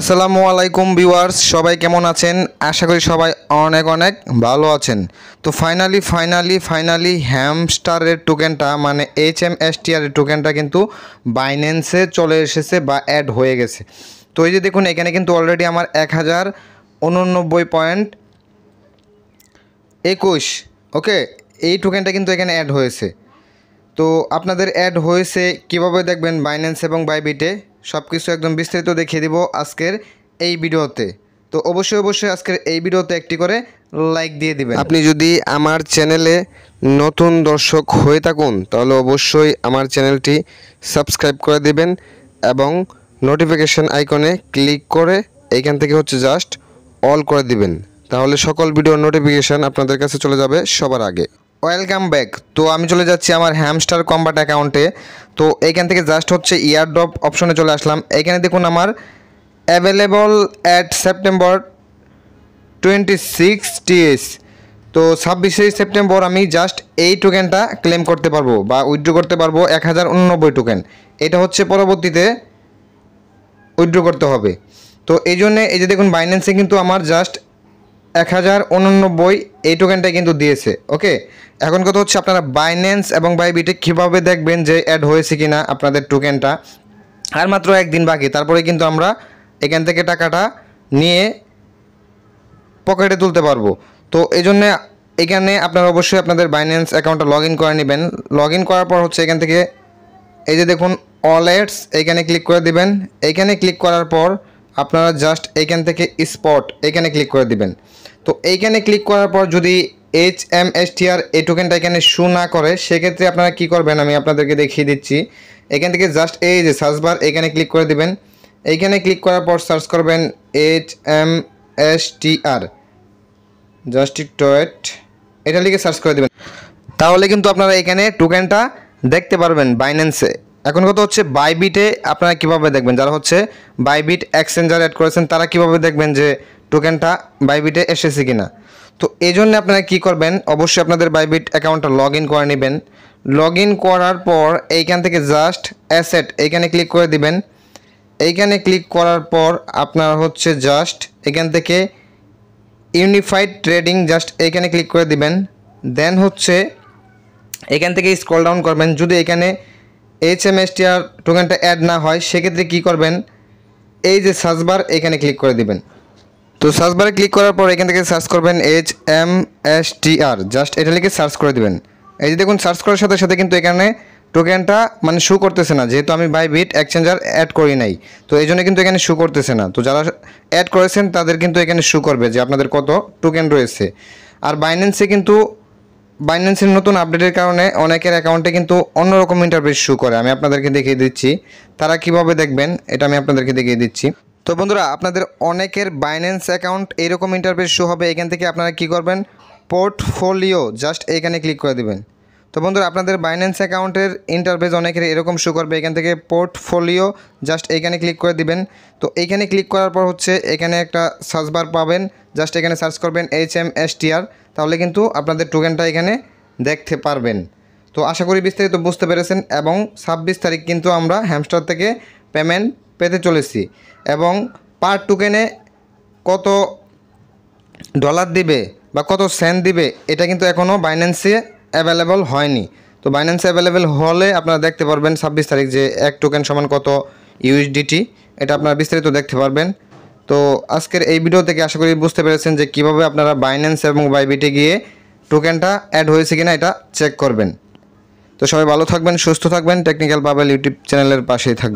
আসসালামু আলাইকুম ভিউয়ার্স সবাই কেমন আছেন আশা করি সবাই অনেক অনেক ভালো আছেন তো ফাইনালি ফাইনালি ফাইনালি হ্যামস্টারের টোকেনটা মানে এইচ এম এস টিআরের টোকেনটা কিন্তু বাইন্যান্সে চলে এসেছে বা অ্যাড হয়ে গেছে তো এই যে দেখুন এখানে কিন্তু অলরেডি আমার এক হাজার উননব্বই পয়েন্ট একুশ ওকে এই টোকেনটা কিন্তু এখানে অ্যাড হয়েছে তো আপনাদের অ্যাড হয়েছে কীভাবে দেখবেন বাইন্যান্স এবং বাইবিটে সব কিছু একদম বিস্তারিত দেখিয়ে দিব আজকের এই ভিডিওতে তো অবশ্যই অবশ্যই আজকের এই ভিডিওতে একটি করে লাইক দিয়ে দিবেন আপনি যদি আমার চ্যানেলে নতুন দর্শক হয়ে থাকুন তাহলে অবশ্যই আমার চ্যানেলটি সাবস্ক্রাইব করে দিবেন এবং নোটিফিকেশন আইকনে ক্লিক করে এইখান থেকে হচ্ছে জাস্ট অল করে দিবেন তাহলে সকল ভিডিও নোটিফিকেশান আপনাদের কাছে চলে যাবে সবার আগে ওয়েলকাম ব্যাক তো আমি চলে যাচ্ছি আমার হ্যামস্টার কম্বাট অ্যাকাউন্টে তো এইখান থেকে জাস্ট হচ্ছে ইয়ার ড্রপ অপশনে চলে আসলাম এখানে দেখুন আমার available at September twenty six টিএস তো ছাব্বিশে সেপ্টেম্বর আমি জাস্ট এই টোকেনটা ক্লেম করতে পারবো বা উইথড্রো করতে পারবো এক হাজার উননব্বই টোকেন এটা হচ্ছে পরবর্তীতে উইড্রো করতে হবে তো এই জন্যে এই যে দেখুন বাইন্যান্সে কিন্তু আমার জাস্ট এক হাজার উননব্বই এই টোকেনটা কিন্তু দিয়েছে ওকে এখন কথা হচ্ছে আপনারা বাইন্যান্স এবং বাইবিটে কীভাবে দেখবেন যে অ্যাড হয়েছে কি না আপনাদের টোকেনটা আর মাত্র একদিন বাকি তারপরে কিন্তু আমরা এখান থেকে টাকাটা নিয়ে পকেটে তুলতে পারবো তো এই জন্যে এখানে আপনারা অবশ্যই আপনাদের বাইন্যান্স অ্যাকাউন্টটা লগ ইন করে নেবেন লগ করার পর হচ্ছে এখান থেকে এই যে দেখুন অল এইখানে ক্লিক করে দিবেন এইখানে ক্লিক করার পর আপনারা জাস্ট এইখান থেকে স্পট এখানে ক্লিক করে দিবেন তো এইখানে ক্লিক করার পর যদি এইচ এম এস টিআর এই টোকেনটা এখানে শু না করে সেক্ষেত্রে আপনারা কি করবেন আমি আপনাদেরকে দেখিয়ে দিচ্ছি এখান থেকে জাস্ট এই যে সার্চ বার এখানে ক্লিক করে দিবেন এইখানে ক্লিক করার পর সার্চ করবেন H M S TR just টয়েট এটা লিখে সার্চ করে দেবেন তাহলে কিন্তু আপনারা এখানে টোকেনটা দেখতে পারবেন বাইন্যান্সে এখন কথা হচ্ছে বাইবিটে আপনারা কিভাবে দেখবেন যারা হচ্ছে বাইবিট এক্সচেঞ্জার অ্যাড করেছেন তারা কিভাবে দেখবেন যে টোকেনটা বাইবিটে এসেছে কিনা তো এই জন্য আপনারা কী করবেন অবশ্যই আপনাদের বাইবিট অ্যাকাউন্টটা লগ ইন করে নেবেন লগ করার পর এইখান থেকে জাস্ট অ্যাসেট এইখানে ক্লিক করে দিবেন এইখানে ক্লিক করার পর আপনার হচ্ছে জাস্ট এখান থেকে ইউনিফাইড ট্রেডিং জাস্ট এইখানে ক্লিক করে দিবেন দেন হচ্ছে এখান থেকে স্ক্রল ডাউন করবেন যদি এখানে এইচ এম এস টিআর টোকেনটা অ্যাড না হয় সেক্ষেত্রে কি করবেন এই যে সার্চবার বার এখানে ক্লিক করে দিবেন তো সার্চ ক্লিক করার পর এখান থেকে সার্চ করবেন H M S TR just এটা লিখে সার্চ করে দিবেন এই যে দেখুন সার্চ করার সাথে সাথে কিন্তু এখানে টোকেনটা মানে শু করতেছে না যেহেতু আমি বাই বিট এক্সচেঞ্জার অ্যাড করি নাই তো এই জন্য কিন্তু এখানে শু করতেছে না তো যারা অ্যাড করেছেন তাদের কিন্তু এখানে শু করবে যে আপনাদের কত টোকেন রয়েছে আর বাইন্যান্সে কিন্তু বাইন্যান্সের নতুন আপডেটের কারণে অনেকের অ্যাকাউন্টে কিন্তু অন্যরকম ইন্টারফেস শু করে আমি আপনাদেরকে দেখিয়ে দিচ্ছি তারা কিভাবে দেখবেন এটা আমি আপনাদেরকে দেখিয়ে দিচ্ছি তো বন্ধুরা আপনাদের অনেকের বাইন্যান্স অ্যাকাউন্ট এইরকম ইন্টারফেস শু হবে এখান থেকে আপনারা কি করবেন পোর্টফোলিও জাস্ট এখানে ক্লিক করে দেবেন তো বন্ধুরা আপনাদের বাইন্যান্স অ্যাকাউন্টের ইন্টারফেস অনেকের এরকম শো করবে এখান থেকে পোর্টফোলিও জাস্ট এখানে ক্লিক করে দিবেন তো এখানে ক্লিক করার পর হচ্ছে এখানে একটা সার্চ বার পাবেন জাস্ট এখানে সার্চ করবেন এইচ এম এস টিআর তাহলে কিন্তু আপনাদের টোকেনটা এখানে দেখতে পারবেন তো আশা করি বিস্তারিত বুঝতে পেরেছেন এবং ছাব্বিশ তারিখ কিন্তু আমরা হ্যামস্টার থেকে পেমেন্ট পেতে চলেছি এবং পার টোকেনে কত ডলার দিবে বা কত সেন্ট দিবে এটা কিন্তু এখনও বাইন্যান্সে অ্যাভেলেবল হয়নি তো বাইন্যান্সে অ্যাভেলেবেল হলে আপনারা দেখতে পারবেন ছাব্বিশ তারিখ যে এক টোকেন সমান কত ইউএসডিটি এটা আপনারা বিস্তারিত দেখতে পারবেন তো আজকের এই ভিডিও থেকে আশা করি বুঝতে পেরেছেন যে কিভাবে আপনারা বাইন্যান্স এবং বাইবিটে গিয়ে টোকেনটা অ্যাড হয়েছে কিনা এটা চেক করবেন তো সবাই ভালো থাকবেন সুস্থ থাকবেন টেকনিক্যাল বাবেল ইউটিউব চ্যানেলের পাশেই থাকবেন